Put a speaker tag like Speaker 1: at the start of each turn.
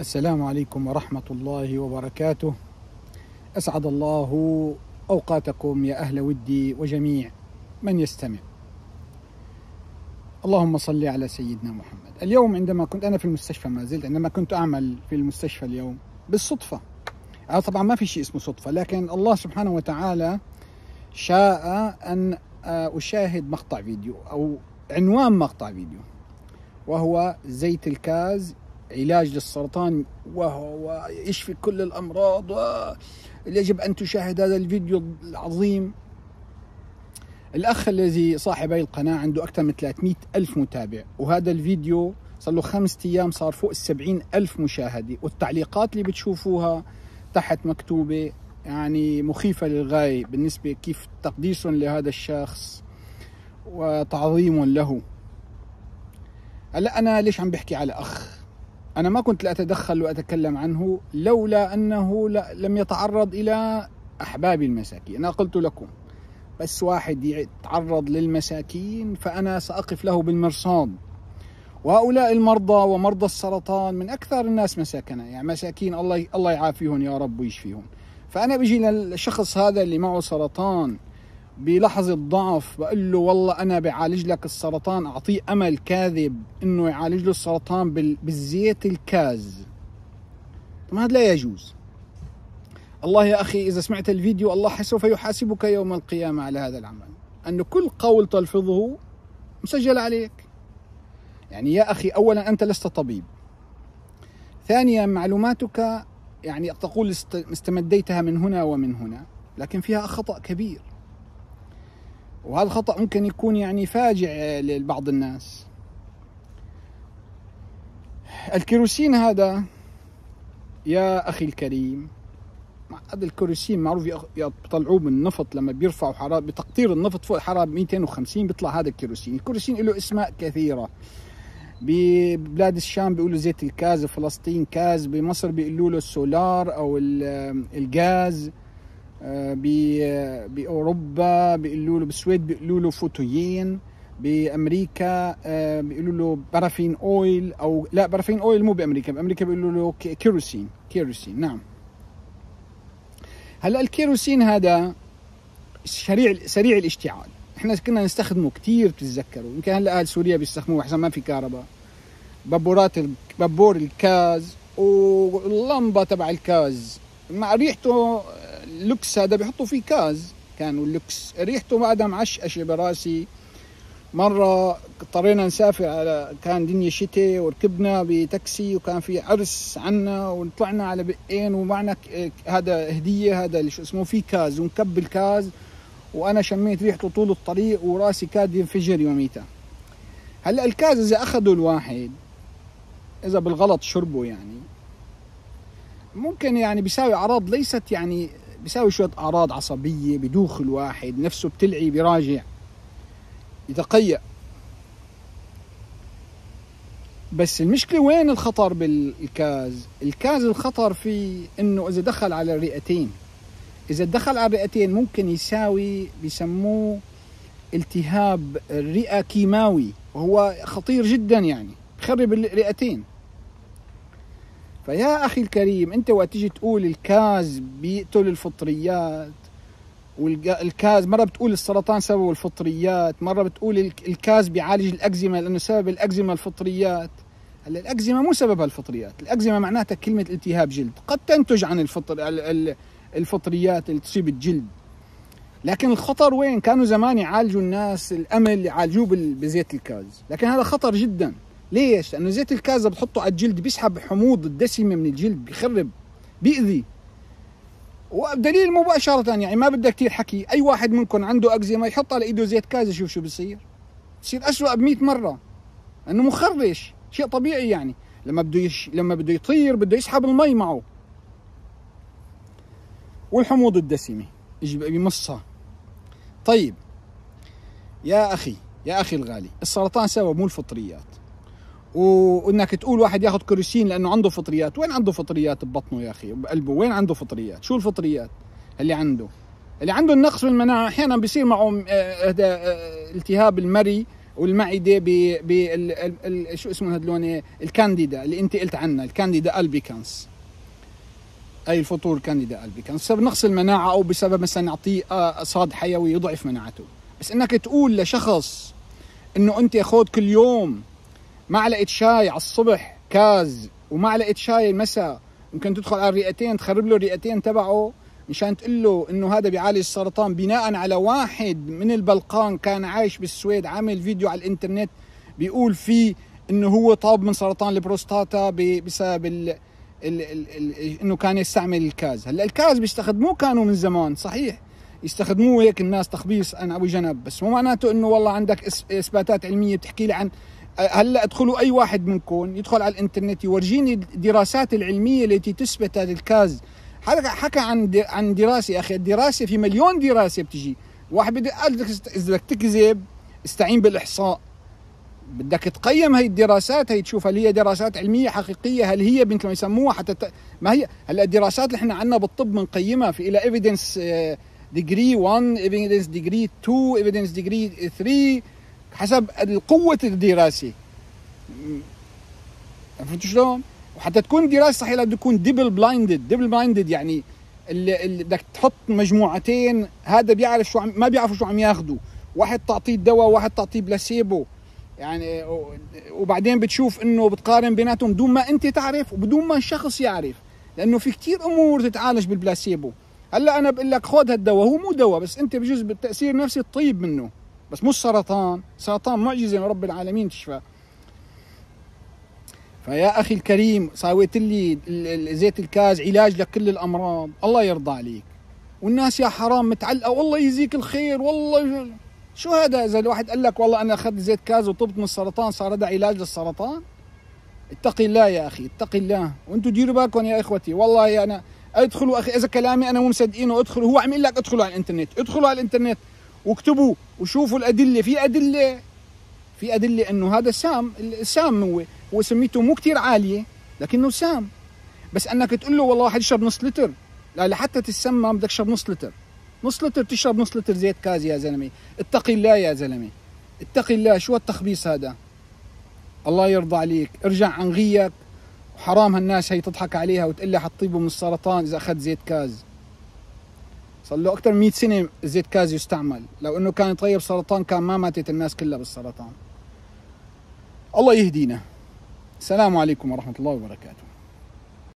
Speaker 1: السلام عليكم ورحمة الله وبركاته أسعد الله أوقاتكم يا أهل ودي وجميع من يستمع اللهم صل على سيدنا محمد اليوم عندما كنت أنا في المستشفى ما زلت عندما كنت أعمل في المستشفى اليوم بالصدفة أنا آه، طبعا ما في شيء اسمه صدفة لكن الله سبحانه وتعالى شاء أن آه، أشاهد مقطع فيديو أو عنوان مقطع فيديو وهو زيت الكاز علاج للسرطان وهو يشفي كل الأمراض يجب أن تشاهد هذا الفيديو العظيم الأخ الذي صاحب هاي القناة عنده أكثر من 300 ألف متابع وهذا الفيديو صار له خمسة أيام صار فوق السبعين ألف مشاهدة والتعليقات اللي بتشوفوها تحت مكتوبة يعني مخيفة للغاية بالنسبة كيف تقديس لهذا الشخص وتعظيم له هلا أنا ليش عم بحكي على أخ أنا ما كنت لأتدخل وأتكلم عنه لولا أنه لم يتعرض إلى أحبابي المساكين أنا قلت لكم بس واحد يتعرض للمساكين فأنا سأقف له بالمرصاد وهؤلاء المرضى ومرضى السرطان من أكثر الناس مساكنة يعني مساكين الله الله يعافيهم يا رب ويشفيهم فأنا بجي للشخص هذا اللي معه سرطان بلحظة ضعف بقول له والله أنا بعالج لك السرطان أعطيه أمل كاذب إنه يعالج له السرطان بالزيت الكاز طب هذا لا يجوز الله يا أخي إذا سمعت الفيديو الله سوف يحاسبك يوم القيامة على هذا العمل أن كل قول تلفظه مسجل عليك يعني يا أخي أولا أنت لست طبيب ثانيا معلوماتك يعني تقول استمديتها من هنا ومن هنا لكن فيها خطأ كبير وهذا الخطأ ممكن يكون يعني فاجع لبعض الناس الكيروسين هذا يا أخي الكريم هذا الكيروسين معروف بيطلعوه من النفط لما بيرفعوا حرارة بتقطير النفط فوق الحرارة 250 بيطلع هذا الكيروسين الكيروسين له اسماء كثيرة ببلاد الشام بيقولوا زيت الكاز فلسطين كاز بمصر بيقولوا له السولار أو الغاز آه، آه، باوروبا بيقولوا له بالسويد بيقولوا له فوتوين بامريكا آه، بيقولوا له بارافين اويل او لا بارافين اويل مو بامريكا بامريكا بيقولوا له كيروسين كيروسين نعم هلا الكيروسين هذا سريع سريع الاشتعال احنا كنا نستخدمه كثير بتتذكروا يمكن هلا اهل سوريا بيستخدموه احسن ما في كهرباء بابورات بابور الكاز واللمبه تبع الكاز مع ريحته اللوكس هذا بيحطوا فيه كاز كان اللوكس ريحته ما عاد معشقشه براسي مرة اضطرينا نسافر على كان دنيا شتاء وركبنا بتاكسي وكان في عرس عنا وطلعنا على بقين ومعنا هذا هدية هذا اللي شو اسمه في كاز ونكب الكاز وانا شميت ريحته طول الطريق وراسي كاد ينفجر يوميتها هلا الكاز اذا اخذه الواحد اذا بالغلط شربه يعني ممكن يعني بيساوي اعراض ليست يعني بيساوي شويه اعراض عصبيه بدوخ الواحد نفسه بتلعي بيراجع يتقيأ بس المشكله وين الخطر بالكاز الكاز الخطر في انه اذا دخل على الرئتين اذا دخل على الرئتين ممكن يساوي بسموه التهاب الرئه كيماوي وهو خطير جدا يعني بخرب الرئتين فيا اخي الكريم انت وقت تيجي تقول الكاز بيقتل الفطريات والكاز مره بتقول السرطان سببه الفطريات مره بتقول الكاز بيعالج الاكزيما لانه سبب الاكزيما الفطريات هلا الاكزيما مو سببها الفطريات الاكزيما معناتها كلمه التهاب جلد قد تنتج عن الفطر الفطريات اللي تصيب الجلد لكن الخطر وين كانوا زمان يعالجوا الناس الامل يعالجوه بزيت الكاز لكن هذا خطر جدا ليش؟ لأنه زيت الكازا بتحطه على الجلد بيسحب حموض الدسمة من الجلد بيخرب بيأذي ودليل مباشرة يعني ما بدها كثير حكي أي واحد منكم عنده أكزيما يحط على إيده زيت كازا شوف شو بصير بصير أسوأ ب مرة لأنه مخرش شيء طبيعي يعني لما بده يش... لما بده يطير بده يسحب المي معه والحموض الدسمة بمصها طيب يا أخي يا أخي الغالي السرطان سبب مو الفطريات وانك تقول واحد ياخذ كروسين لانه عنده فطريات وين عنده فطريات ببطنه يا اخي بقلبه وين عنده فطريات شو الفطريات اللي عنده اللي عنده النقص بالمناعه احيانا بيصير معه آه، آه، آه، التهاب المري والمعده ب شو اسمه هذول الكانديدا اللي انت قلت عنها الكانديدا البيكانس اي الفطور كانديدا البيكانس بسبب نقص المناعه او بسبب مثلا نعطيه صاد حيوي يضعف مناعته بس انك تقول لشخص انه انت خذ كل يوم معلقه شاي على الصبح كاز ومعلقه شاي المساء ممكن تدخل على الرئتين تخرب له الرئتين تبعه مشان تقول له انه هذا بيعالج السرطان بناء على واحد من البلقان كان عايش بالسويد عامل فيديو على الانترنت بيقول فيه انه هو طاب من سرطان البروستاتا بسبب ال... ال... ال... انه كان يستعمل الكاز هلا الكاز بيستخدموه كانوا من زمان صحيح يستخدموه هيك الناس تخبيص عن ابو جنب بس مو معناته انه والله عندك اثباتات علميه بتحكي لي عن هلا ادخلوا اي واحد منكم يدخل على الانترنت يورجيني الدراسات العلميه التي تثبت هذا الكاز حكى عن عن دراسه يا اخي الدراسه في مليون دراسه بتجي واحد بده قال اذا بدك تكذب استعين بالاحصاء بدك تقيم هي الدراسات هي تشوف هل هي دراسات علميه حقيقيه هل هي مثل ما يسموها حتى ما هي هلا الدراسات اللي احنا عندنا بالطب بنقيمها في لها ايفيدنس ديجري 1 ايفيدنس ديجري 2 ايفيدنس ديجري 3 حسب قوه الدراسه عرفت شلون؟ وحتى تكون الدراسه صحيحة لازم تكون دبل بلايندد دبل بلايندد يعني بدك تحط مجموعتين هذا بيعرف شو عم ما بيعرفوا شو عم ياخذوا واحد تعطيه الدواء واحد تعطيه بلاسيبو يعني وبعدين بتشوف انه بتقارن بيناتهم بدون ما انت تعرف وبدون ما الشخص يعرف لانه في كتير امور تتعالج بالبلاسيبو هلا انا بقول لك خذ هالدواء هو مو دواء بس انت بجوز بالتاثير نفسي تطيب منه بس مش سرطان سرطان معجزة من رب العالمين تشفى فيا أخي الكريم ساويت لي زيت الكاز علاج لكل الأمراض الله يرضى عليك والناس يا حرام متعلقة والله يجزيك الخير والله شو هذا إذا الواحد قال لك والله أنا أخذت زيت كاز وطبت من السرطان صار هذا علاج للسرطان اتقي الله يا أخي اتقي الله وانتم ديروا بالكم يا إخوتي والله أنا ادخلوا أخي إذا كلامي أنا مو مصدقينه ادخلوا هو عم يقول لك ادخلوا على الإنترنت ادخلوا على الإنترنت واكتبوا وشوفوا الادله في ادله في ادله انه هذا سام السام هو هو سميته مو كثير عاليه لكنه سام بس انك تقول له والله واحد يشرب نص لتر لا لحتى تسمى بدك تشرب نص لتر نص لتر تشرب نص لتر زيت كاز يا زلمه اتقي الله يا زلمه اتقي الله شو التخبيص هذا الله يرضى عليك ارجع عن غيك وحرام هالناس هي تضحك عليها وتقول لها حتطيبه من السرطان اذا اخذت زيت كاز صار له اكثر من 100 سنه زيت كاز يستعمل لو انه كان يطيب سرطان كان ما ماتت الناس كلها بالسرطان الله يهدينا السلام عليكم ورحمه الله وبركاته